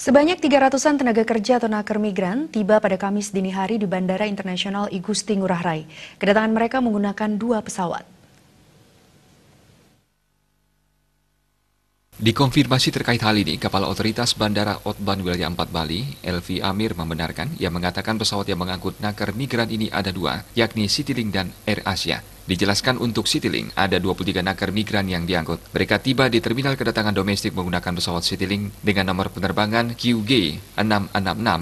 Sebanyak 300-an tenaga kerja atau naker migran tiba pada Kamis dini hari di Bandara Internasional I Gusti Ngurah Rai. Kedatangan mereka menggunakan dua pesawat. Dikonfirmasi terkait hal ini, Kepala Otoritas Bandara Otban Wilayah 4 Bali, Elvi Amir membenarkan, yang mengatakan pesawat yang mengangkut naker migran ini ada dua, yakni Citylink dan Air Asia. Dijelaskan untuk Citylink, ada 23 naker migran yang diangkut. Mereka tiba di terminal kedatangan domestik menggunakan pesawat Citylink dengan nomor penerbangan QG 666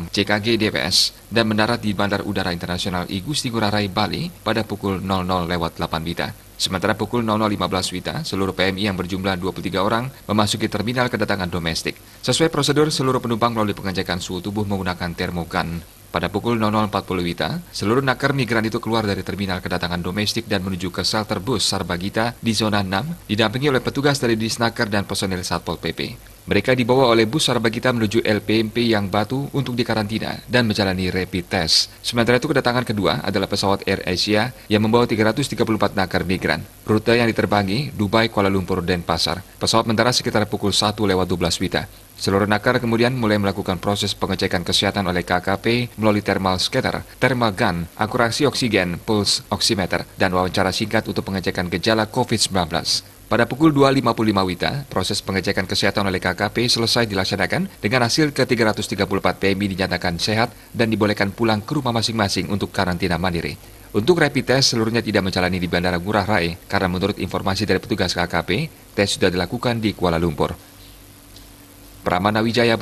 CKG DPS dan mendarat di Bandar Udara Internasional I Gusti Ngurah Rai, Bali pada pukul 00 lewat 8 Wita. Sementara pukul 00.15 Wita, seluruh PMI yang berjumlah 23 orang memasuki terminal kedatangan domestik. Sesuai prosedur, seluruh penumpang melalui pengecekan suhu tubuh menggunakan termogan pada pukul 00.40 Wita, seluruh nakar migran itu keluar dari terminal kedatangan domestik dan menuju ke shelter bus Sarbagita di zona 6, didampingi oleh petugas dari Disnaker dan personil Satpol PP. Mereka dibawa oleh bus Sarbagita menuju LPMP yang batu untuk dikarantina dan menjalani rapid test. Sementara itu kedatangan kedua adalah pesawat Air Asia yang membawa 334 nakar migran. Rute yang diterbangi Dubai, Kuala Lumpur, dan Pasar. Pesawat mendarat sekitar pukul 1 lewat 12 WITA. Seluruh nakar kemudian mulai melakukan proses pengecekan kesehatan oleh KKP melalui thermal scanner, thermal gun, akurasi oksigen, pulse oximeter, dan wawancara singkat untuk pengecekan gejala COVID-19. Pada pukul 2.55 Wita, proses pengecekan kesehatan oleh KKP selesai dilaksanakan dengan hasil ke-334 PMI dinyatakan sehat dan dibolehkan pulang ke rumah masing-masing untuk karantina mandiri. Untuk rapid test seluruhnya tidak menjalani di Bandara Ngurah Rai karena menurut informasi dari petugas KKP, tes sudah dilakukan di Kuala Lumpur. Pramana Wijaya